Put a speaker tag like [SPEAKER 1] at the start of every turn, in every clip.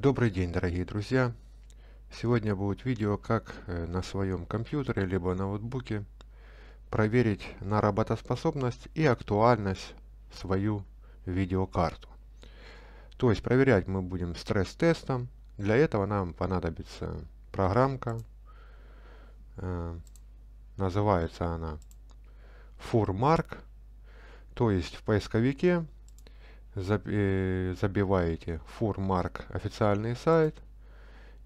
[SPEAKER 1] Добрый день, дорогие друзья! Сегодня будет видео, как э, на своем компьютере, либо ноутбуке проверить на работоспособность и актуальность свою видеокарту. То есть проверять мы будем стресс-тестом. Для этого нам понадобится программка. Э, называется она FurMark. То есть в поисковике Э, забиваете фурмарк официальный сайт.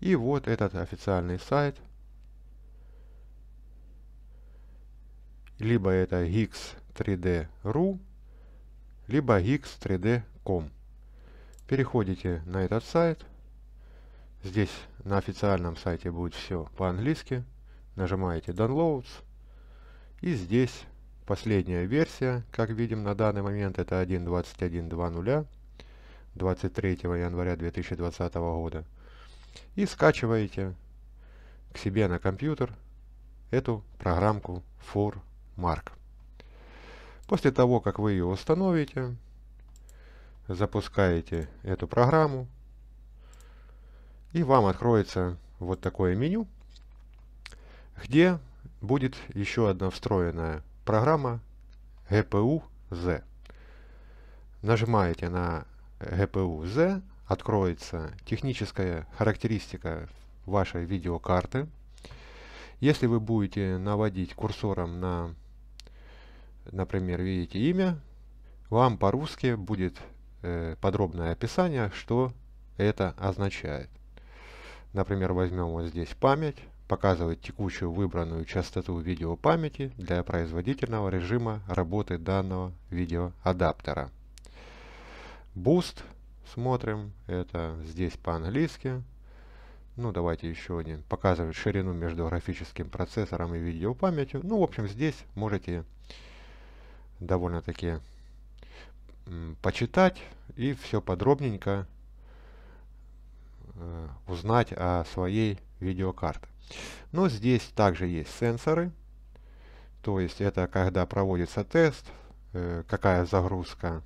[SPEAKER 1] И вот этот официальный сайт. Либо это gix3d.ru, либо gix3d.com. Переходите на этот сайт. Здесь на официальном сайте будет все по-английски. Нажимаете Downloads. И здесь Последняя версия, как видим на данный момент, это 1.21.2.0 23 января 2020 года. И скачиваете к себе на компьютер эту программку ForMark. После того, как вы ее установите, запускаете эту программу, и вам откроется вот такое меню, где будет еще одна встроенная программа GPU-Z. Нажимаете на GPU-Z, откроется техническая характеристика вашей видеокарты. Если вы будете наводить курсором на, например, видите имя, вам по-русски будет э, подробное описание, что это означает. Например, возьмем вот здесь память показывать текущую выбранную частоту видеопамяти для производительного режима работы данного видеоадаптера. Boost смотрим, это здесь по-английски. Ну, давайте еще один. Показывает ширину между графическим процессором и видеопамятью. Ну, в общем, здесь можете довольно-таки почитать и все подробненько Э, узнать о своей видеокарте. Но здесь также есть сенсоры, то есть это когда проводится тест, э, какая загрузка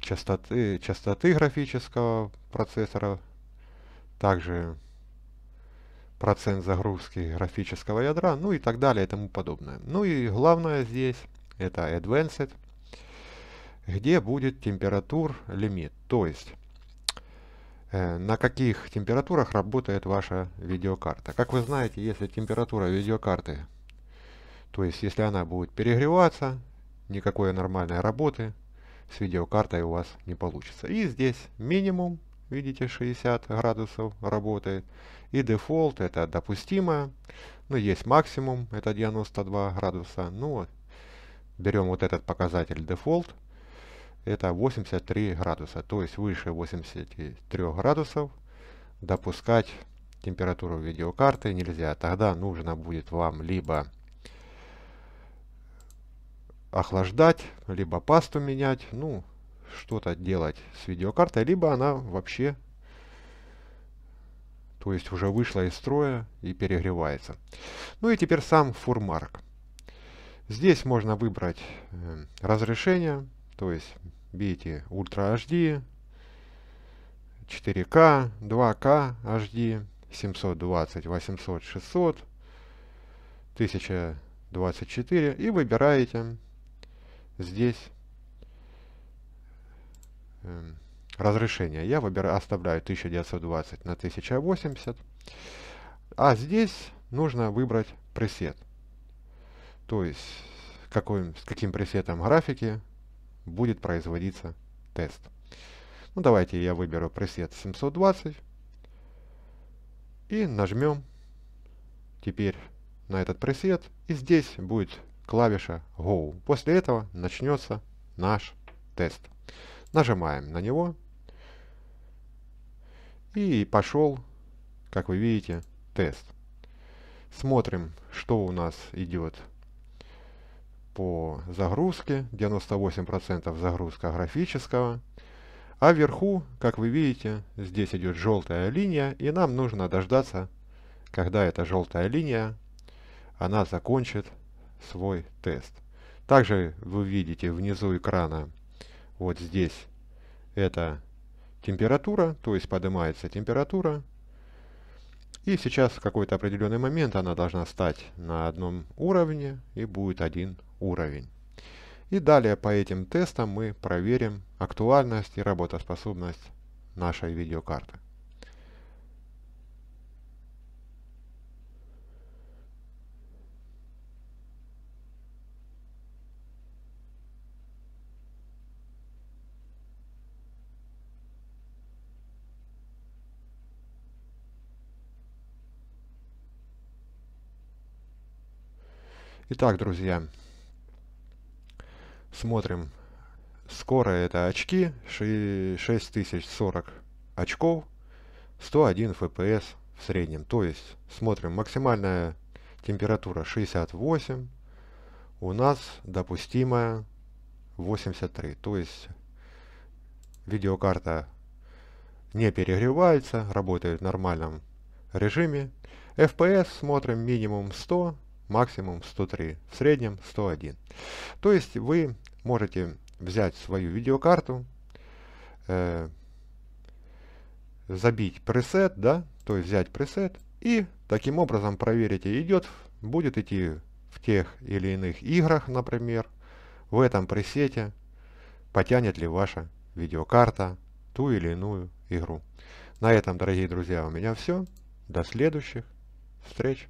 [SPEAKER 1] частоты, частоты графического процессора, также процент загрузки графического ядра, ну и так далее и тому подобное. Ну и главное здесь это Advanced, где будет температур лимит, то есть Э, на каких температурах работает ваша видеокарта. Как вы знаете, если температура видеокарты, то есть если она будет перегреваться, никакой нормальной работы с видеокартой у вас не получится. И здесь минимум, видите, 60 градусов работает. И дефолт это допустимо. Но ну, есть максимум, это 92 градуса. Ну, берем вот этот показатель дефолт это 83 градуса. То есть выше 83 градусов допускать температуру видеокарты нельзя. Тогда нужно будет вам либо охлаждать, либо пасту менять, ну, что-то делать с видеокартой, либо она вообще, то есть уже вышла из строя и перегревается. Ну и теперь сам фурмарк. Здесь можно выбрать э, разрешение, то есть бейте ультра HD, 4К, 2К HD, 720, 800, 600, 1024 и выбираете здесь э, разрешение. Я выбираю, оставляю 1920 на 1080. А здесь нужно выбрать пресет. То есть какой, с каким пресетом графики будет производиться тест. Ну, давайте я выберу пресет 720 и нажмем теперь на этот пресет. И здесь будет клавиша Go. После этого начнется наш тест. Нажимаем на него. И пошел, как вы видите, тест. Смотрим, что у нас идет по загрузке, 98% загрузка графического. А вверху, как вы видите, здесь идет желтая линия, и нам нужно дождаться, когда эта желтая линия, она закончит свой тест. Также вы видите внизу экрана, вот здесь, это температура, то есть поднимается температура, и сейчас в какой-то определенный момент она должна стать на одном уровне и будет один уровень. И далее по этим тестам мы проверим актуальность и работоспособность нашей видеокарты. Итак, друзья, смотрим. Скоро это очки, 6040 очков, 101 FPS в среднем. То есть, смотрим, максимальная температура 68, у нас допустимая 83. То есть, видеокарта не перегревается, работает в нормальном режиме. FPS смотрим минимум 100, максимум 103, в среднем 101. То есть вы можете взять свою видеокарту, э, забить пресет, да, то есть взять пресет и таким образом проверить, идет, будет идти в тех или иных играх, например, в этом пресете, потянет ли ваша видеокарта ту или иную игру. На этом, дорогие друзья, у меня все. До следующих встреч.